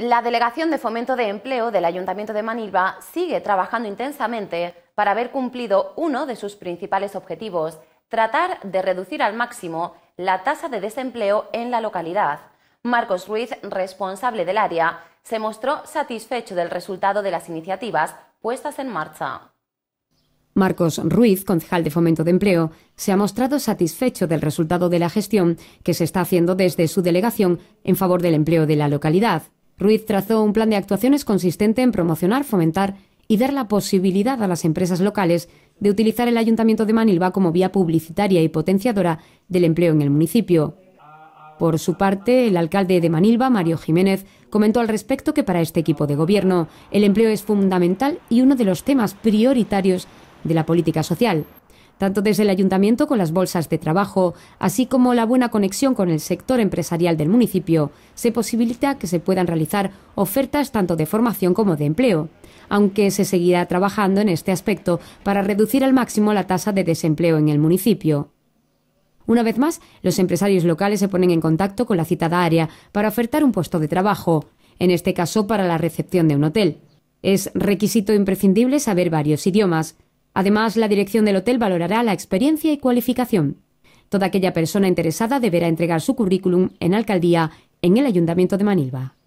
La Delegación de Fomento de Empleo del Ayuntamiento de Manilva sigue trabajando intensamente para haber cumplido uno de sus principales objetivos, tratar de reducir al máximo la tasa de desempleo en la localidad. Marcos Ruiz, responsable del área, se mostró satisfecho del resultado de las iniciativas puestas en marcha. Marcos Ruiz, concejal de Fomento de Empleo, se ha mostrado satisfecho del resultado de la gestión que se está haciendo desde su delegación en favor del empleo de la localidad. Ruiz trazó un plan de actuaciones consistente en promocionar, fomentar y dar la posibilidad a las empresas locales de utilizar el Ayuntamiento de Manilva como vía publicitaria y potenciadora del empleo en el municipio. Por su parte, el alcalde de Manilva, Mario Jiménez, comentó al respecto que para este equipo de gobierno el empleo es fundamental y uno de los temas prioritarios de la política social tanto desde el ayuntamiento con las bolsas de trabajo, así como la buena conexión con el sector empresarial del municipio, se posibilita que se puedan realizar ofertas tanto de formación como de empleo, aunque se seguirá trabajando en este aspecto para reducir al máximo la tasa de desempleo en el municipio. Una vez más, los empresarios locales se ponen en contacto con la citada área para ofertar un puesto de trabajo, en este caso para la recepción de un hotel. Es requisito imprescindible saber varios idiomas, Además, la dirección del hotel valorará la experiencia y cualificación. Toda aquella persona interesada deberá entregar su currículum en alcaldía en el Ayuntamiento de Manilva.